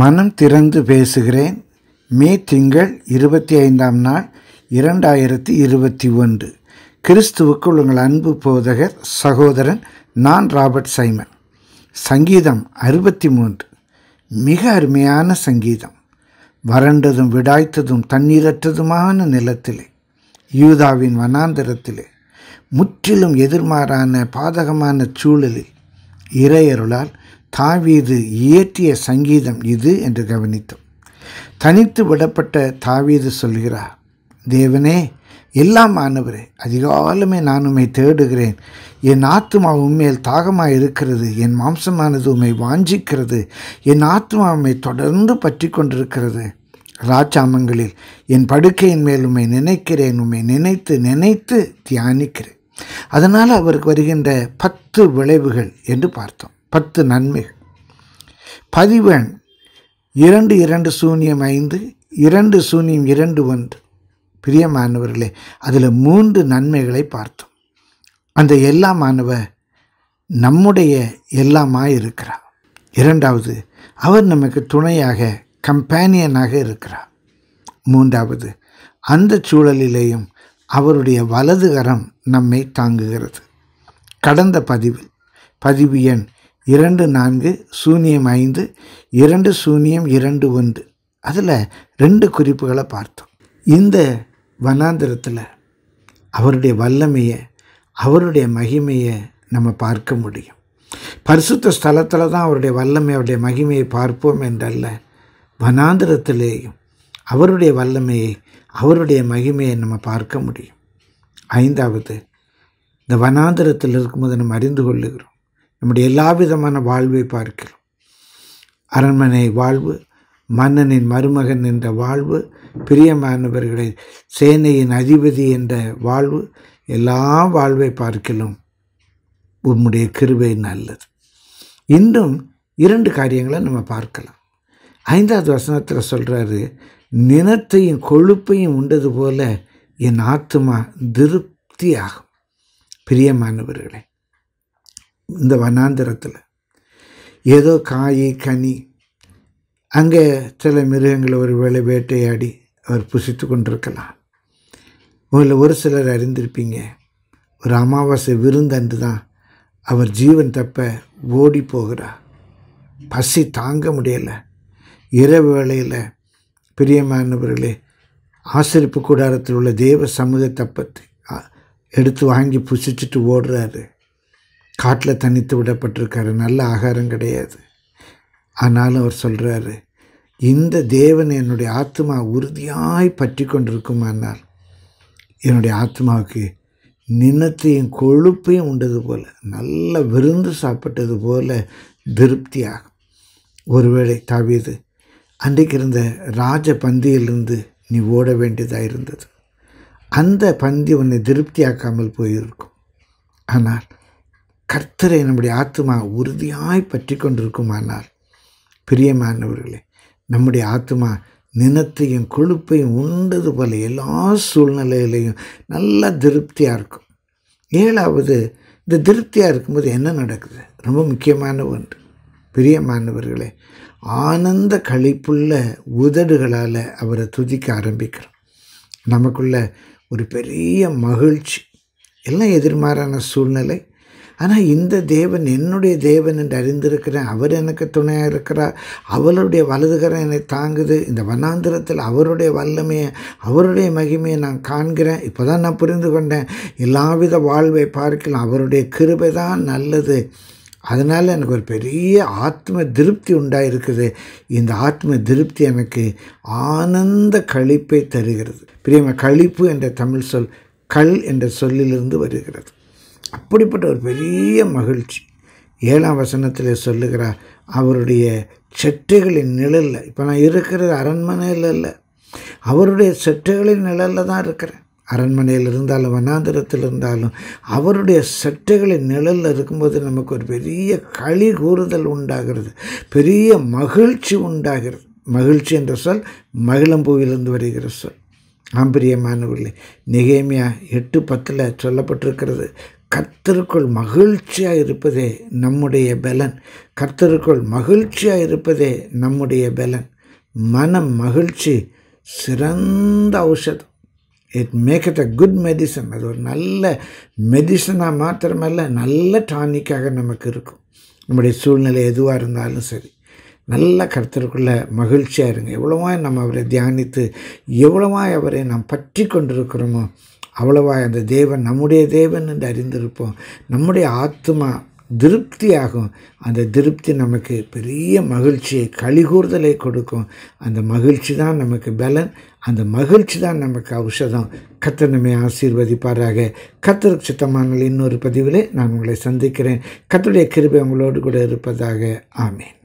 மனம் திறந்து பேசுகிறேன் மே திங்கள் இருபத்தி ஐந்தாம் நாள் இரண்டாயிரத்தி இருபத்தி ஒன்று கிறிஸ்துவுக்குள் உங்கள் அன்பு போதகர் சகோதரன் நான் ராபர்ட் சைமன் சங்கீதம் அறுபத்தி மூன்று மிக அருமையான சங்கீதம் வறண்டதும் விடாய்த்ததும் தண்ணீரற்றதுமான நிலத்திலே யூதாவின் வனாந்தரத்திலே முற்றிலும் எதிர்மாறான பாதகமான சூழலில் இறையருளால் தாவீது இயற்றிய சங்கீதம் இது என்று கவனித்தோம் தனித்து விடப்பட்ட தாவீது சொல்கிறார் தேவனே எல்லாம் ஆனவரே அதிகாலமே நான் உம்மை தேடுகிறேன் என் ஆத்மா உண்மையில் தாகமாக இருக்கிறது என் மாம்சமானது உண்மை வாஞ்சிக்கிறது என் ஆத்மா உண்மை தொடர்ந்து பற்றி கொண்டிருக்கிறது ராஜாமங்களில் என் படுக்கையின் மேல் உண்மை நினைக்கிறேன் உண்மை நினைத்து நினைத்து தியானிக்கிறேன் அதனால் அவருக்கு வருகின்ற பத்து விளைவுகள் என்று பார்த்தோம் பத்து நன்மைகள் பதிவெண் இரண்டு இரண்டு சூன்யம் ஐந்து இரண்டு சூன்யம் இரண்டு ஒன்று பிரிய மாணவர்களே அதில் மூன்று நன்மைகளை பார்த்தோம் அந்த எல்லா மாணவ நம்முடைய எல்லாமாக இருக்கிறார் இரண்டாவது அவர் நமக்கு துணையாக கம்பேனியனாக இருக்கிறார் மூன்றாவது அந்த சூழலிலேயும் அவருடைய வலதுகரம் நம்மை தாங்குகிறது கடந்த பதிவில் பதிவு எண் இரண்டு நான்கு சூன்யம் ஐந்து இரண்டு சூன்யம் இரண்டு ஒன்று அதில் ரெண்டு குறிப்புகளை பார்த்தோம் இந்த வனாந்திரத்தில் அவருடைய வல்லமையை அவருடைய மகிமையை நம்ம பார்க்க முடியும் பரிசுத்த ஸ்தலத்தில் தான் அவருடைய வல்லமை அவருடைய மகிமையை பார்ப்போம் என்றல்ல வனாந்திரத்திலேயும் அவருடைய வல்லமையை அவருடைய மகிமையை நம்ம பார்க்க முடியும் ஐந்தாவது இந்த வனாந்திரத்தில் இருக்கும்போது நம்ம அறிந்து கொள்ளுகிறோம் நம்முடைய எல்லா விதமான வாழ்வை பார்க்கிறோம் அரண்மனை வாழ்வு மன்னனின் மருமகன் என்ற வாழ்வு பிரியமானவர்களை சேனையின் அதிபதி என்ற வாழ்வு எல்லா வாழ்வை பார்க்கலும் உம்முடைய கிருவை நல்லது இன்னும் இரண்டு காரியங்களை நம்ம பார்க்கலாம் ஐந்தாவது வசனத்தில் சொல்கிறாரு நினத்தையும் கொழுப்பையும் உண்டது போல என் ஆத்மா திருப்தியாகும் பிரியமானவர்களே இந்த வனாந்திரத்தில் ஏதோ காய் கனி அங்கே சில மிருகங்களை ஒரு வேலை வேட்டையாடி அவர் புசித்து கொண்டிருக்கலாம் உங்களில் ஒரு சிலர் அறிந்திருப்பீங்க ஒரு அமாவாசை விருந்தன்று தான் அவர் ஜீவன் தப்ப ஓடி போகிறார் பசி தாங்க முடியலை இரவு வேளையில் பிரியமானவர்களே ஆசிரிப்பு கூடாரத்தில் உள்ள தேவ சமூக தப்பத்தை எடுத்து வாங்கி புசிச்சுட்டு ஓடுறாரு காட்டில் தனித்து விடப்பட்டிருக்காரு நல்ல ஆகாரம் கிடையாது ஆனாலும் அவர் சொல்கிறாரு இந்த தேவன் என்னுடைய ஆத்மா உறுதியாய் பற்றி கொண்டிருக்குமானால் என்னுடைய ஆத்மாவுக்கு நினத்தையும் கொழுப்பையும் உண்டது போல் நல்ல விருந்து சாப்பிட்டது போல் திருப்தியாகும் ஒருவேளை தவிது அன்றைக்கு இருந்த ராஜ பந்தியிலிருந்து நீ ஓட வேண்டியதாக இருந்தது அந்த பந்தி உன்னை திருப்தியாக்காமல் போயிருக்கும் ஆனால் கர்த்தரை நம்முடைய ஆத்மா உறுதியாய் பற்றி கொண்டிருக்குமானால் பிரியமானவர்களே நம்முடைய ஆத்மா நினத்தையும் கொழுப்பையும் உண்டது போல எல்லா சூழ்நிலையிலையும் நல்லா திருப்தியாக இருக்கும் ஏழாவது இந்த திருப்தியாக இருக்கும்போது என்ன நடக்குது ரொம்ப முக்கியமான ஒன்று பிரியமானவர்களே ஆனந்த கழிப்புள்ள உதடுகளால் அவரை துதிக்க ஆரம்பிக்கிறோம் நமக்குள்ள ஒரு பெரிய மகிழ்ச்சி எல்லாம் எதிர்மாறான சூழ்நிலை ஆனால் இந்த தேவன் என்னுடைய தேவன் என்று அறிந்திருக்கிறேன் அவர் எனக்கு துணையாக இருக்கிறார் அவருடைய வலதுகரம் என்னை தாங்குது இந்த வண்ணாந்திரத்தில் அவருடைய வல்லமையை அவருடைய மகிமையை நான் காண்கிறேன் இப்போ தான் நான் புரிந்து கொண்டேன் எல்லாவித வாழ்வை பார்க்கலாம் அவருடைய கிருபை தான் நல்லது அதனால் எனக்கு ஒரு பெரிய ஆத்ம திருப்தி உண்டாயிருக்குது இந்த ஆத்ம திருப்தி எனக்கு ஆனந்த கழிப்பை தருகிறது பிரியம கழிப்பு என்ற தமிழ் சொல் கல் என்ற சொல்லிலிருந்து வருகிறது அப்படிப்பட்ட ஒரு பெரிய மகிழ்ச்சி ஏழாம் வசனத்தில் சொல்லுகிறார் அவருடைய செட்டுகளின் நிழலில் இப்போ நான் இருக்கிறது அரண்மனையில் இல்லை அவருடைய செட்டுகளின் நிழலில் தான் இருக்கிறேன் அரண்மனையில் இருந்தாலும் வனாந்திரத்தில் இருந்தாலும் அவருடைய சட்டைகளின் நிழலில் இருக்கும்போது நமக்கு ஒரு பெரிய களி கூறுதல் உண்டாகிறது பெரிய மகிழ்ச்சி உண்டாகிறது மகிழ்ச்சி என்ற சொல் மகிழம்பூவிலிருந்து வருகிற சொல் ஆம்பிரியமானவர்களே நிகேமியா எட்டு பத்தில் சொல்லப்பட்டிருக்கிறது கர்த்தருக்குள் மகிழ்ச்சியாக இருப்பதே நம்முடைய பலன் கர்த்தருக்குள் மகிழ்ச்சியாக இருப்பதே நம்முடைய பலன் மன மகிழ்ச்சி சிறந்த ஔஷதம் it make it a good medicine அது ஒரு நல்ல மெடிசனாக மாத்திரமல்ல நல்ல டானிக்காக நமக்கு இருக்கும் நம்முடைய சூழ்நிலை எதுவாக இருந்தாலும் சரி நல்ல கருத்தருக்குள்ள மகிழ்ச்சியாக இருங்க எவ்வளோவா நம்ம அவரை தியானித்து எவ்வளோவா அவரை நாம் பற்றி கொண்டிருக்கிறோமோ அவ்வளவா அந்த தேவன் நம்முடைய தேவன் என்று அறிந்திருப்போம் நம்முடைய ஆத்மா திருப்தியாகும் அந்த திருப்தி நமக்கு பெரிய மகிழ்ச்சியை கழிகூர்தலை கொடுக்கும் அந்த மகிழ்ச்சி தான் நமக்கு பலன் அந்த மகிழ்ச்சி தான் நமக்கு ஔஷதம் கத்தனமே ஆசீர்வதிப்பாராக கத்தர் சித்தமான இன்னொரு பதிவிலே நான் உங்களை சந்திக்கிறேன் கத்தருடைய கிருபை உங்களோடு கூட இருப்பதாக ஆமேன்